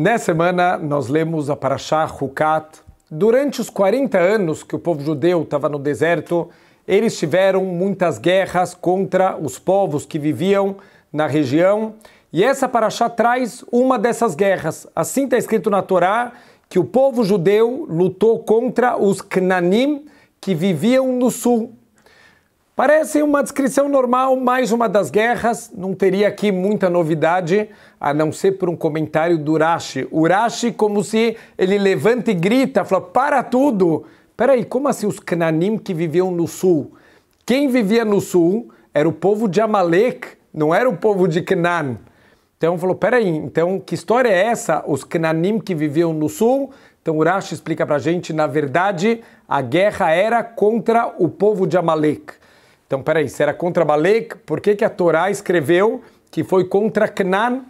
Nessa semana, nós lemos a Parashá Rukat. Durante os 40 anos que o povo judeu estava no deserto, eles tiveram muitas guerras contra os povos que viviam na região. E essa Parashá traz uma dessas guerras. Assim está escrito na Torá que o povo judeu lutou contra os Knanim que viviam no sul. Parece uma descrição normal, mais uma das guerras. Não teria aqui muita novidade, a não ser por um comentário do Urashi. Urashi, como se ele levanta e grita, fala: para tudo! Peraí, como assim os Knanim que viviam no sul? Quem vivia no sul era o povo de Amalek, não era o povo de Knan. Então falou: peraí, então que história é essa? Os Knanim que viviam no sul então, Urashi explica para a gente, na verdade, a guerra era contra o povo de Amalek. Então, peraí, se era contra Balek, por que, que a Torá escreveu que foi contra Canaã?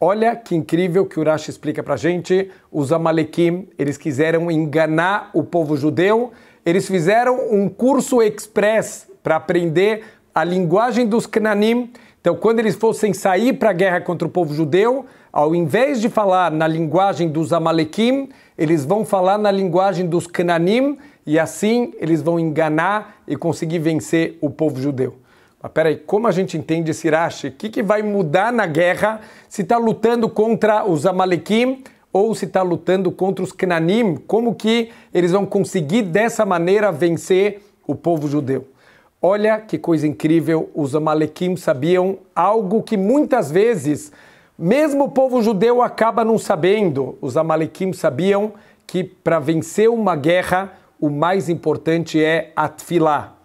Olha que incrível que Urash explica pra gente. Os Amalequim, eles quiseram enganar o povo judeu. Eles fizeram um curso express para aprender a linguagem dos Cananim. Então, quando eles fossem sair para a guerra contra o povo judeu, ao invés de falar na linguagem dos Amalequim, eles vão falar na linguagem dos Cananim e assim eles vão enganar e conseguir vencer o povo judeu. Mas peraí, como a gente entende esse Rashi? O que, que vai mudar na guerra se está lutando contra os Amalequim ou se está lutando contra os Knanim? Como que eles vão conseguir dessa maneira vencer o povo judeu? Olha que coisa incrível, os Amalequim sabiam algo que muitas vezes mesmo o povo judeu acaba não sabendo. Os Amalequim sabiam que para vencer uma guerra o mais importante é a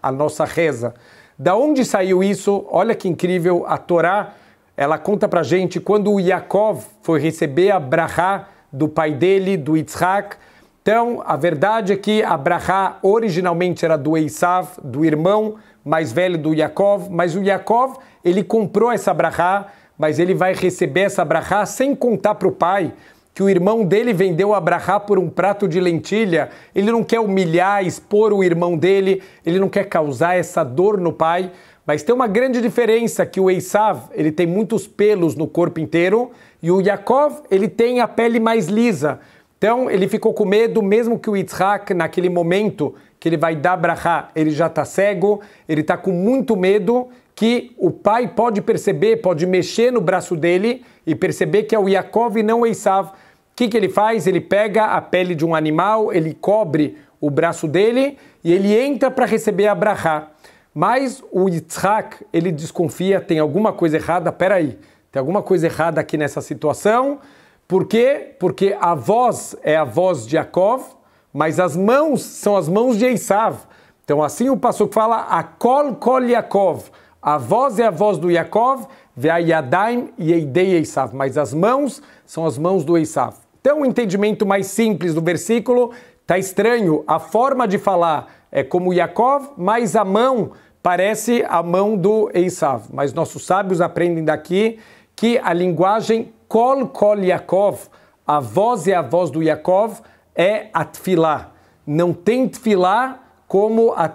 a nossa reza. Da onde saiu isso? Olha que incrível, a Torá, ela conta pra gente quando o Yaakov foi receber a brahá do pai dele, do Yitzhak. Então, a verdade é que a brahá originalmente era do Esav, do irmão mais velho do Yaakov, mas o Yaakov, ele comprou essa brahá, mas ele vai receber essa brahá sem contar pro pai, que o irmão dele vendeu Abraha por um prato de lentilha. Ele não quer humilhar, expor o irmão dele, ele não quer causar essa dor no pai. Mas tem uma grande diferença que o Esav, ele tem muitos pelos no corpo inteiro e o Yaakov, ele tem a pele mais lisa. Então ele ficou com medo, mesmo que o Yitzhak, naquele momento que ele vai dar brachá, ele já está cego, ele está com muito medo que o pai pode perceber, pode mexer no braço dele e perceber que é o Yaakov e não o Esav. O que, que ele faz? Ele pega a pele de um animal, ele cobre o braço dele e ele entra para receber a brachá. Mas o Yitzhak, ele desconfia, tem alguma coisa errada, peraí, tem alguma coisa errada aqui nessa situação. Por quê? Porque a voz é a voz de Yaakov, mas as mãos são as mãos de Esav. Então assim o pastor fala, a kol kol Yaakov a voz é a voz do Yaakov, Ve'ayadaim Yeidei Eissav, mas as mãos são as mãos do Eissav. Então, o um entendimento mais simples do versículo está estranho. A forma de falar é como Yaakov, mas a mão parece a mão do Eissav. Mas nossos sábios aprendem daqui que a linguagem Kol Kol Yaakov, a voz é a voz do Yaakov, é a tfilá. Não tem tfilá como a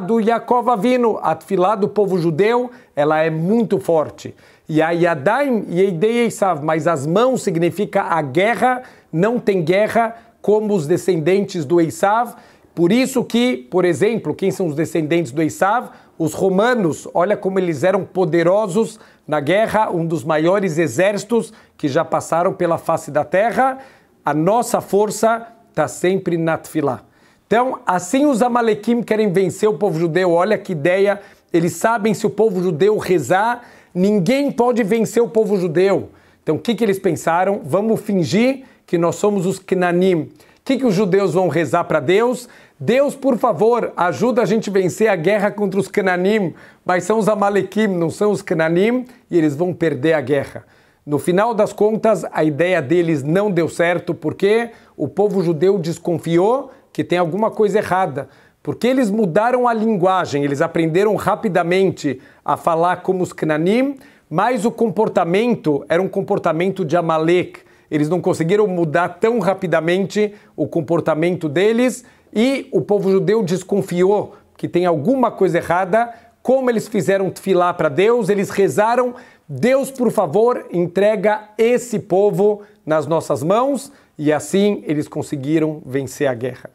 do Yaakov Avinu, a do povo judeu, ela é muito forte. E a Yadaim e Eidei Esav, mas as mãos significa a guerra, não tem guerra como os descendentes do Esav. Por isso que, por exemplo, quem são os descendentes do Esav? Os romanos, olha como eles eram poderosos na guerra, um dos maiores exércitos que já passaram pela face da terra. A nossa força está sempre na Tfilá. Então, assim os Amalequim querem vencer o povo judeu. Olha que ideia! Eles sabem se o povo judeu rezar, ninguém pode vencer o povo judeu. Então, o que, que eles pensaram? Vamos fingir que nós somos os Knanim. O que, que os judeus vão rezar para Deus? Deus, por favor, ajuda a gente a vencer a guerra contra os Cananim, mas são os Amalequim, não são os Cananim, e eles vão perder a guerra. No final das contas, a ideia deles não deu certo, porque o povo judeu desconfiou que tem alguma coisa errada, porque eles mudaram a linguagem, eles aprenderam rapidamente a falar como os Cananim, mas o comportamento era um comportamento de Amalek. Eles não conseguiram mudar tão rapidamente o comportamento deles e o povo judeu desconfiou que tem alguma coisa errada. Como eles fizeram filar para Deus, eles rezaram: Deus, por favor, entrega esse povo nas nossas mãos. E assim eles conseguiram vencer a guerra.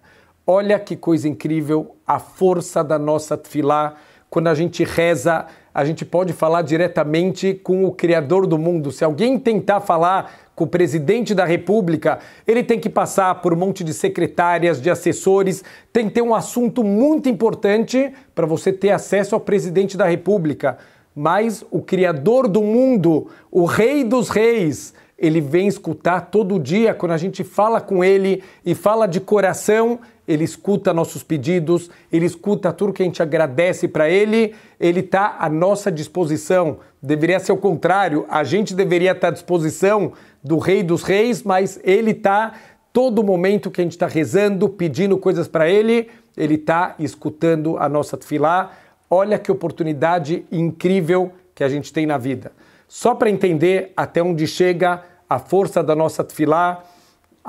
Olha que coisa incrível a força da nossa tefilá. Quando a gente reza, a gente pode falar diretamente com o Criador do mundo. Se alguém tentar falar com o presidente da República, ele tem que passar por um monte de secretárias, de assessores, tem que ter um assunto muito importante para você ter acesso ao presidente da República. Mas o Criador do mundo, o Rei dos Reis, ele vem escutar todo dia quando a gente fala com ele e fala de coração ele escuta nossos pedidos, ele escuta tudo que a gente agradece para ele, ele está à nossa disposição. Deveria ser o contrário, a gente deveria estar tá à disposição do Rei dos Reis, mas ele está todo momento que a gente está rezando, pedindo coisas para ele, ele está escutando a nossa tefilá. Olha que oportunidade incrível que a gente tem na vida. Só para entender até onde chega a força da nossa tefilá,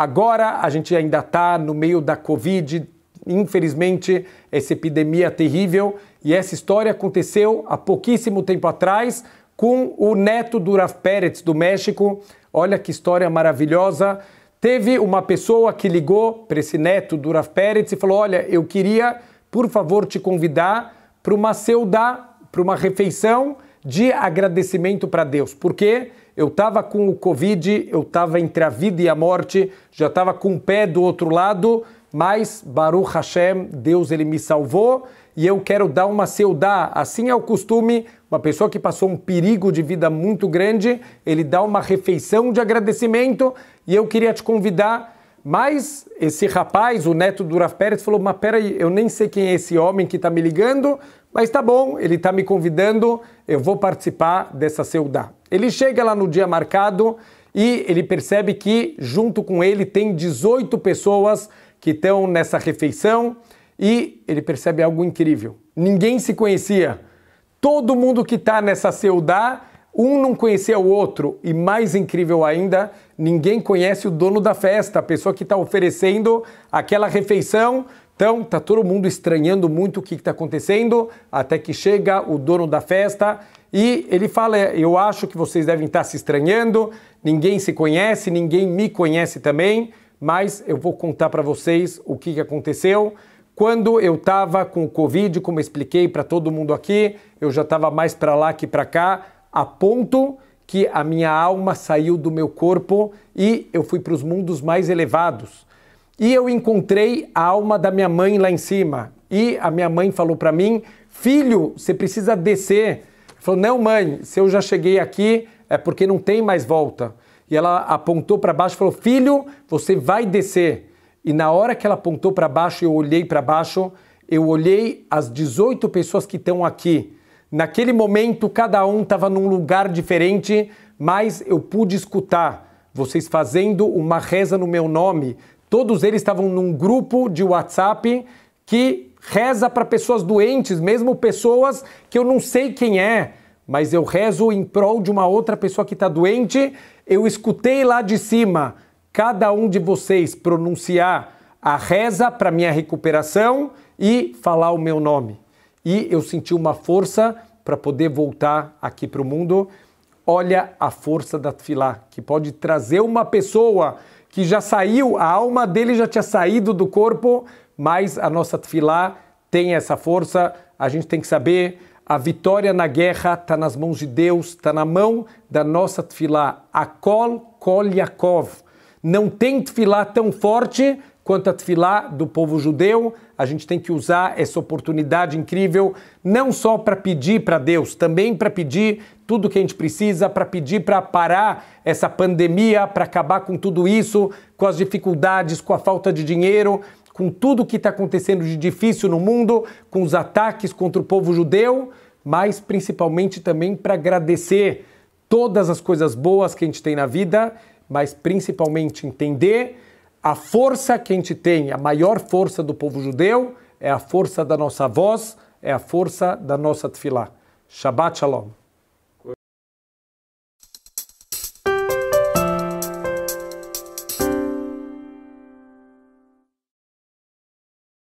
Agora a gente ainda está no meio da Covid, infelizmente, essa epidemia é terrível. E essa história aconteceu há pouquíssimo tempo atrás com o neto do Raf Pérez, do México. Olha que história maravilhosa. Teve uma pessoa que ligou para esse neto do Raf Pérez e falou: Olha, eu queria, por favor, te convidar para uma seudá, para uma refeição de agradecimento para Deus. Por quê? eu estava com o Covid, eu estava entre a vida e a morte, já estava com o pé do outro lado, mas Baruch Hashem, Deus ele me salvou e eu quero dar uma seudá. Assim é o costume, uma pessoa que passou um perigo de vida muito grande, ele dá uma refeição de agradecimento e eu queria te convidar. Mas esse rapaz, o neto do Rav Pérez, falou: Mas peraí, eu nem sei quem é esse homem que está me ligando, mas tá bom, ele tá me convidando, eu vou participar dessa seudá. Ele chega lá no dia marcado e ele percebe que junto com ele tem 18 pessoas que estão nessa refeição e ele percebe algo incrível. Ninguém se conhecia. Todo mundo que está nessa seudá, um não conhecia o outro e mais incrível ainda, ninguém conhece o dono da festa, a pessoa que está oferecendo aquela refeição então tá todo mundo estranhando muito o que está acontecendo, até que chega o dono da festa e ele fala: é, Eu acho que vocês devem estar tá se estranhando, ninguém se conhece, ninguém me conhece também, mas eu vou contar para vocês o que, que aconteceu. Quando eu estava com o Covid, como expliquei para todo mundo aqui, eu já estava mais para lá que para cá, a ponto que a minha alma saiu do meu corpo e eu fui para os mundos mais elevados. E eu encontrei a alma da minha mãe lá em cima. E a minha mãe falou para mim: Filho, você precisa descer. falou: Não, mãe, se eu já cheguei aqui é porque não tem mais volta. E ela apontou para baixo e falou: Filho, você vai descer. E na hora que ela apontou para baixo, eu olhei para baixo, eu olhei as 18 pessoas que estão aqui. Naquele momento, cada um estava num lugar diferente, mas eu pude escutar vocês fazendo uma reza no meu nome, Todos eles estavam num grupo de WhatsApp que reza para pessoas doentes, mesmo pessoas que eu não sei quem é, mas eu rezo em prol de uma outra pessoa que está doente. Eu escutei lá de cima cada um de vocês pronunciar a reza para minha recuperação e falar o meu nome. E eu senti uma força para poder voltar aqui para o mundo. Olha a força da Tfilá, que pode trazer uma pessoa que já saiu, a alma dele já tinha saído do corpo, mas a nossa tefilá tem essa força, a gente tem que saber. A vitória na guerra está nas mãos de Deus, está na mão da nossa tefilá. Akol Kol Yakov. Não tem tefilá tão forte Quanto a tefilá do povo judeu, a gente tem que usar essa oportunidade incrível não só para pedir para Deus, também para pedir tudo que a gente precisa, para pedir para parar essa pandemia, para acabar com tudo isso, com as dificuldades, com a falta de dinheiro, com tudo que está acontecendo de difícil no mundo, com os ataques contra o povo judeu, mas principalmente também para agradecer todas as coisas boas que a gente tem na vida, mas principalmente entender a força que a gente tem, a maior força do povo judeu, é a força da nossa voz, é a força da nossa tefilá. Shabbat Shalom.